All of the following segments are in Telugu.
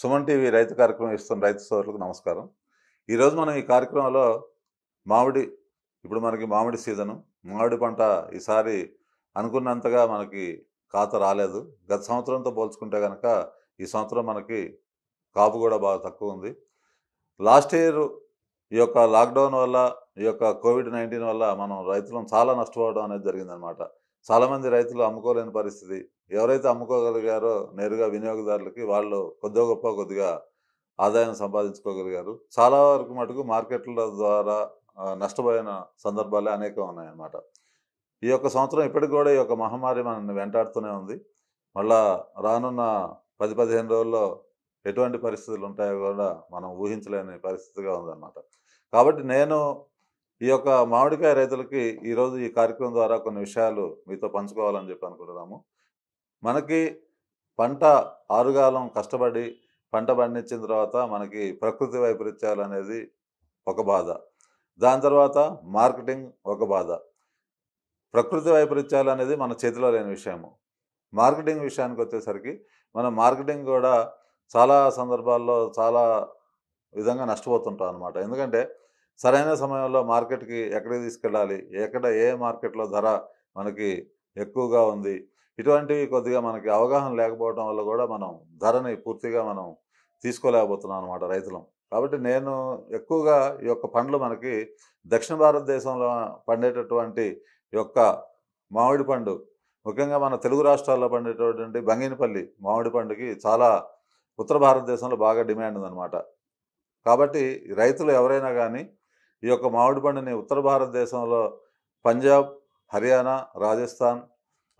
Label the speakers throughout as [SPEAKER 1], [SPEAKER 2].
[SPEAKER 1] సుమన్ టీవీ రైతు కార్యక్రమం ఇస్తున్న రైతు సోదరులకు నమస్కారం ఈరోజు మనం ఈ కార్యక్రమంలో మామిడి ఇప్పుడు మనకి మామిడి సీజను మామిడి పంట ఈసారి అనుకున్నంతగా మనకి ఖాత రాలేదు గత సంవత్సరంతో పోల్చుకుంటే కనుక ఈ సంవత్సరం మనకి కాపు కూడా బాగా తక్కువ ఉంది లాస్ట్ ఇయర్ ఈ యొక్క లాక్డౌన్ వల్ల ఈ యొక్క కోవిడ్ నైన్టీన్ వల్ల మనం రైతులను చాలా నష్టపోవడం అనేది జరిగిందనమాట చాలామంది రైతులు అమ్ముకోలేని పరిస్థితి ఎవరైతే అమ్ముకోగలిగారో నేరుగా వినియోగదారులకి వాళ్ళు కొద్దిగా గొప్ప కొద్దిగా ఆదాయం సంపాదించుకోగలిగారు చాలా వరకు మటుకు మార్కెట్ల ద్వారా నష్టపోయిన సందర్భాలే అనేకం ఉన్నాయన్నమాట ఈ యొక్క సంవత్సరం ఇప్పటికి కూడా ఈ యొక్క మహమ్మారి మనల్ని వెంటాడుతూనే ఉంది మళ్ళా రానున్న పది పదిహేను రోజుల్లో ఎటువంటి పరిస్థితులు ఉంటాయో కూడా మనం ఊహించలేని పరిస్థితిగా ఉందన్నమాట కాబట్టి నేను ఈ యొక్క మామిడికాయ రైతులకి ఈరోజు ఈ కార్యక్రమం ద్వారా కొన్ని విషయాలు మీతో పంచుకోవాలని చెప్పి అనుకుంటున్నాము మనకి పంట ఆరుగాలం కష్టపడి పంట పండించిన తర్వాత మనకి ప్రకృతి వైపరీత్యాలు అనేది ఒక బాధ దాని తర్వాత మార్కెటింగ్ ఒక బాధ ప్రకృతి వైపరీత్యాలు అనేది మన చేతిలో లేని విషయము మార్కెటింగ్ విషయానికి వచ్చేసరికి మనం మార్కెటింగ్ కూడా చాలా సందర్భాల్లో చాలా విధంగా నష్టపోతుంటాం అనమాట ఎందుకంటే సరైన సమయంలో మార్కెట్కి ఎక్కడికి తీసుకెళ్ళాలి ఎక్కడ ఏ మార్కెట్లో ధర మనకి ఎక్కువగా ఉంది ఇటువంటివి కొద్దిగా మనకి అవగాహన లేకపోవడం వల్ల కూడా మనం ధరని పూర్తిగా మనం తీసుకోలేకపోతున్నాం అనమాట రైతులం కాబట్టి నేను ఎక్కువగా ఈ యొక్క పండ్లు మనకి దక్షిణ భారతదేశంలో పండేటటువంటి యొక్క మామిడి పండు ముఖ్యంగా మన తెలుగు రాష్ట్రాల్లో పండేటటువంటి బంగినపల్లి మామిడి పండుకి చాలా ఉత్తర భారతదేశంలో బాగా డిమాండ్ ఉందన్నమాట కాబట్టి రైతులు ఎవరైనా కానీ ఈ యొక్క మామిడి పండుని ఉత్తర భారతదేశంలో పంజాబ్ హర్యానా రాజస్థాన్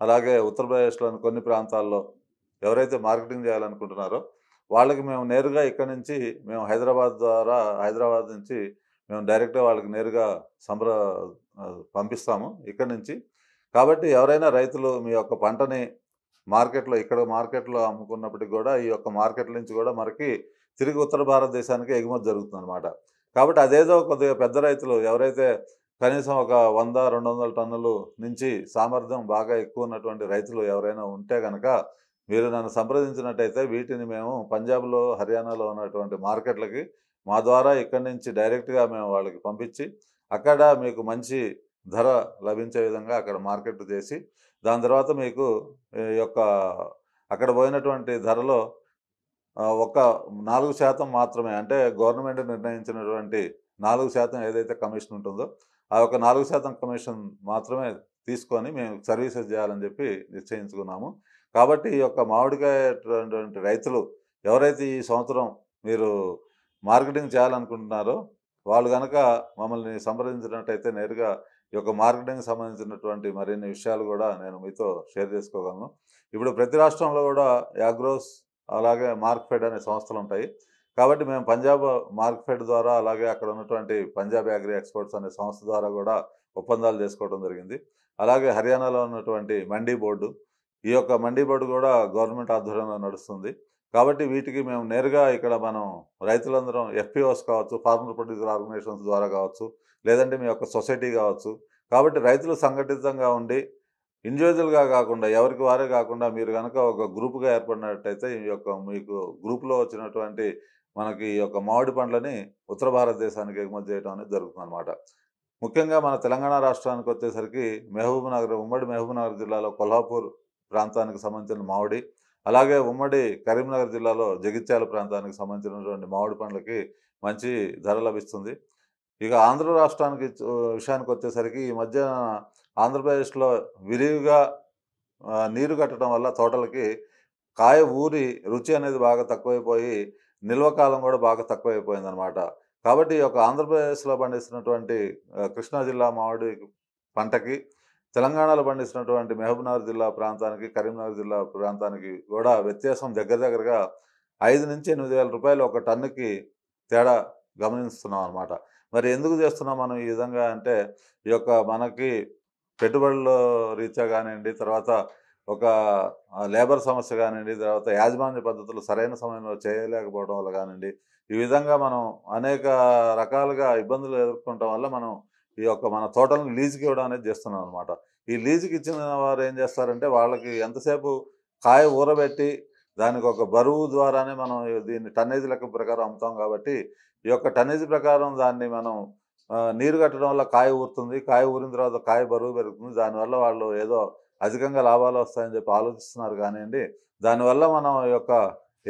[SPEAKER 1] అలాగే ఉత్తరప్రదేశ్లోని కొన్ని ప్రాంతాల్లో ఎవరైతే మార్కెటింగ్ చేయాలనుకుంటున్నారో వాళ్ళకి మేము నేరుగా ఇక్కడ నుంచి మేము హైదరాబాద్ ద్వారా హైదరాబాద్ నుంచి మేము డైరెక్ట్గా వాళ్ళకి నేరుగా సంబర పంపిస్తాము ఇక్కడ నుంచి కాబట్టి ఎవరైనా రైతులు మీ యొక్క పంటని మార్కెట్లో ఇక్కడ మార్కెట్లో అమ్ముకున్నప్పటికి కూడా ఈ యొక్క మార్కెట్ నుంచి కూడా మనకి తిరిగి ఉత్తర భారతదేశానికి ఎగుమతి జరుగుతుందన్నమాట కాబట్టి అదేదో కొద్దిగా పెద్ద రైతులు ఎవరైతే కనీసం ఒక వంద రెండు వందల టన్నులు నుంచి సామర్థ్యం బాగా ఎక్కువ ఉన్నటువంటి రైతులు ఎవరైనా ఉంటే కనుక మీరు నన్ను సంప్రదించినట్టయితే వీటిని మేము పంజాబ్లో హర్యానాలో ఉన్నటువంటి మార్కెట్లకి మా ద్వారా ఇక్కడి నుంచి డైరెక్ట్గా మేము వాళ్ళకి పంపించి అక్కడ మీకు మంచి ధర లభించే విధంగా అక్కడ మార్కెట్ చేసి దాని తర్వాత మీకు యొక్క అక్కడ పోయినటువంటి ధరలో ఒక నాలుగు శాతం మాత్రమే అంటే గవర్నమెంట్ నిర్ణయించినటువంటి నాలుగు శాతం ఏదైతే కమిషన్ ఉంటుందో ఆ యొక్క నాలుగు శాతం కమిషన్ మాత్రమే తీసుకొని మేము సర్వీసెస్ చేయాలని చెప్పి నిశ్చయించుకున్నాము కాబట్టి ఈ యొక్క మామిడికాయ రైతులు ఎవరైతే ఈ సంవత్సరం మీరు మార్కెటింగ్ చేయాలనుకుంటున్నారో వాళ్ళు కనుక మమ్మల్ని సంప్రదించినట్టయితే నేరుగా ఈ యొక్క మార్కెటింగ్ సంబంధించినటువంటి మరిన్ని విషయాలు కూడా నేను మీతో షేర్ చేసుకోగలను ఇప్పుడు ప్రతి రాష్ట్రంలో కూడా యాగ్రోస్ అలాగే మార్క్ఫెడ్ అనే సంస్థలు ఉంటాయి కాబట్టి మేము పంజాబ్ మార్క్ఫెడ్ ద్వారా అలాగే అక్కడ ఉన్నటువంటి పంజాబ్ అగ్రి ఎక్స్పోర్ట్స్ అనే సంస్థ ద్వారా కూడా ఒప్పందాలు చేసుకోవడం జరిగింది అలాగే హర్యానాలో ఉన్నటువంటి మండీ బోర్డు ఈ యొక్క మండీ బోర్డు కూడా గవర్నమెంట్ ఆధ్వర్యంలో నడుస్తుంది కాబట్టి వీటికి మేము నేరుగా ఇక్కడ మనం రైతులందరం ఎఫ్పిఓస్ కావచ్చు ఫార్మర్ ప్రొడ్యూసర్ ఆర్గనైజేషన్స్ ద్వారా కావచ్చు లేదంటే మీ యొక్క సొసైటీ కావచ్చు కాబట్టి రైతులు సంఘటితంగా ఉండి ఇండివిజువల్గా కాకుండా ఎవరికి వారే కాకుండా మీరు కనుక ఒక గ్రూప్గా ఏర్పడినట్టయితే ఈ యొక్క మీకు గ్రూప్లో వచ్చినటువంటి మనకి ఈ యొక్క మామిడి పండ్లని ఉత్తర భారతదేశానికి ఎగుమతి చేయడం అనేది జరుగుతుంది అనమాట ముఖ్యంగా మన తెలంగాణ రాష్ట్రానికి వచ్చేసరికి మహబూబ్ నగర్ ఉమ్మడి మహబూబ్ నగర్ జిల్లాలో కొల్హాపూర్ ప్రాంతానికి సంబంధించిన మామిడి అలాగే ఉమ్మడి కరీంనగర్ జిల్లాలో జగిత్యాల ప్రాంతానికి సంబంధించినటువంటి మామిడి పండ్లకి మంచి ధర లభిస్తుంది ఇక ఆంధ్ర రాష్ట్రానికి విషయానికి వచ్చేసరికి ఈ మధ్య ఆంధ్రప్రదేశ్లో విరివిగా నీరు కట్టడం వల్ల తోటలకి కాయ ఊరి రుచి అనేది బాగా తక్కువైపోయి నిల్వ కాలం కూడా బాగా తక్కువైపోయింది అనమాట కాబట్టి ఈ యొక్క ఆంధ్రప్రదేశ్లో పండిస్తున్నటువంటి కృష్ణా జిల్లా మామిడి పంటకి తెలంగాణలో పండిస్తున్నటువంటి మహబూబ్నగర్ జిల్లా ప్రాంతానికి కరీంనగర్ జిల్లా ప్రాంతానికి కూడా వ్యత్యాసం దగ్గర దగ్గరగా ఐదు నుంచి ఎనిమిది వేల రూపాయలు ఒక టన్నుకి తేడా గమనిస్తున్నాం అనమాట మరి ఎందుకు చేస్తున్నాం మనం ఈ విధంగా అంటే ఈ యొక్క మనకి పెట్టుబడుల రీత్యా కానివ్వండి తర్వాత ఒక లేబర్ సమస్య కానివ్వండి తర్వాత యాజమాన్య పద్ధతులు సరైన సమయంలో చేయలేకపోవడం వల్ల కానివ్వండి ఈ విధంగా మనం అనేక రకాలుగా ఇబ్బందులు ఎదుర్కొనడం వల్ల మనం ఈ యొక్క మన తోటలను లీజుకి ఇవ్వడం అనేది చేస్తున్నాం అనమాట ఈ లీజుకి ఇచ్చిన వారు ఏం చేస్తారంటే వాళ్ళకి ఎంతసేపు కాయ ఊరబెట్టి దానికి ఒక బరువు ద్వారానే మనం దీన్ని టన్నేజ్ లెక్క ప్రకారం అమ్ముతాం కాబట్టి ఈ యొక్క టన్నేజ్ ప్రకారం దాన్ని మనం నీరు కట్టడం వల్ల కాయ ఊరుతుంది కాయ ఊరిన తర్వాత కాయ బరువు పెరుగుతుంది దానివల్ల వాళ్ళు ఏదో అధికంగా లాభాలు వస్తాయని చెప్పి ఆలోచిస్తున్నారు కానివ్వండి దానివల్ల మనం యొక్క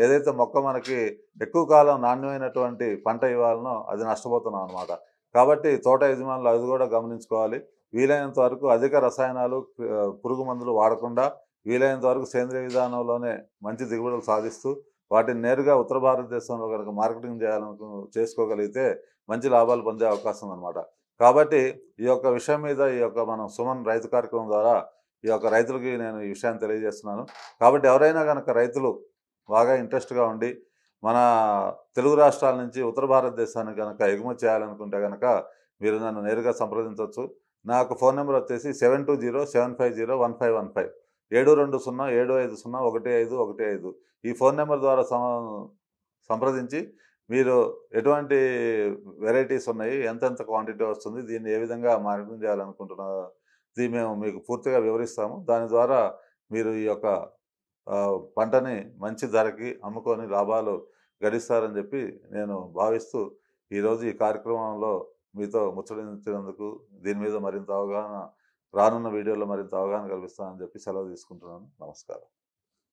[SPEAKER 1] ఏదైతే మొక్క మనకి ఎక్కువ కాలం నాణ్యమైనటువంటి పంట ఇవ్వాలనో అది నష్టపోతున్నాం అనమాట కాబట్టి తోట యజమానులు అది కూడా గమనించుకోవాలి వీలైనంత వరకు అధిక రసాయనాలు పురుగు మందులు వాడకుండా వీలైనంత వరకు సేంద్రియ విధానంలోనే మంచి దిగుబడులు సాధిస్తూ వాటిని నేరుగా ఉత్తర భారతదేశంలో కనుక మార్కెటింగ్ చేయాలను చేసుకోగలిగితే మంచి లాభాలు పొందే అవకాశం అనమాట కాబట్టి ఈ యొక్క విషయం మీద ఈ యొక్క మనం సుమన్ రైతు కార్యక్రమం ద్వారా ఈ యొక్క రైతులకి నేను ఈ విషయాన్ని తెలియజేస్తున్నాను కాబట్టి ఎవరైనా కనుక రైతులు బాగా ఇంట్రెస్ట్గా ఉండి మన తెలుగు రాష్ట్రాల నుంచి ఉత్తర భారతదేశానికి కనుక ఎగుమతి చేయాలనుకుంటే కనుక మీరు నన్ను నేరుగా సంప్రదించవచ్చు నాకు ఫోన్ నెంబర్ వచ్చేసి seven two zero seven five zero one five one five ఏడు రెండు సున్నా ఏడు ఐదు సున్నా ఒకటి ఐదు ఒకటి ఐదు ఈ ఫోన్ నెంబర్ ద్వారా సంప్రదించి మీరు ఎటువంటి వెరైటీస్ ఉన్నాయి ఎంతెంత క్వాంటిటీ వస్తుంది దీన్ని ఏ విధంగా మార్కెటింగ్ చేయాలనుకుంటున్నారో ఇది మేము మీకు పూర్తిగా వివరిస్తాము దాని ద్వారా మీరు ఈ యొక్క పంటని మంచి ధరకి అమ్ముకొని లాభాలు గడిస్తారని చెప్పి నేను భావిస్తూ ఈరోజు ఈ కార్యక్రమంలో మీతో ముచ్చటించినందుకు దీని మీద మరింత అవగాహన రానున్న వీడియోలో మరింత అవగాహన కల్పిస్తానని చెప్పి సెలవు తీసుకుంటున్నాను నమస్కారం